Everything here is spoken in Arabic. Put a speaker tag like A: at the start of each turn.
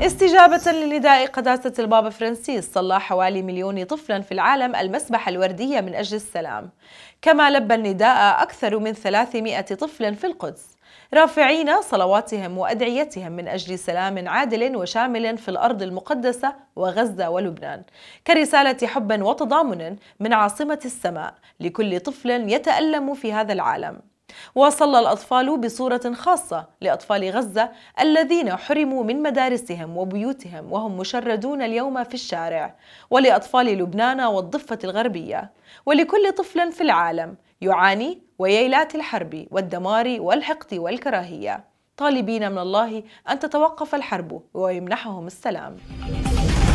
A: استجابة لنداء قداسة البابا فرانسيس صلى حوالي مليون طفلا في العالم المسبحة الوردية من أجل السلام كما لبى النداء أكثر من 300 طفل في القدس رافعين صلواتهم وأدعيتهم من أجل سلام عادل وشامل في الأرض المقدسة وغزة ولبنان كرسالة حب وتضامن من عاصمة السماء لكل طفل يتألم في هذا العالم وصلى الأطفال بصورة خاصة لأطفال غزة الذين حرموا من مدارسهم وبيوتهم وهم مشردون اليوم في الشارع ولأطفال لبنان والضفة الغربية ولكل طفل في العالم يعاني ويلات الحرب والدمار والحقد والكراهية طالبين من الله أن تتوقف الحرب ويمنحهم السلام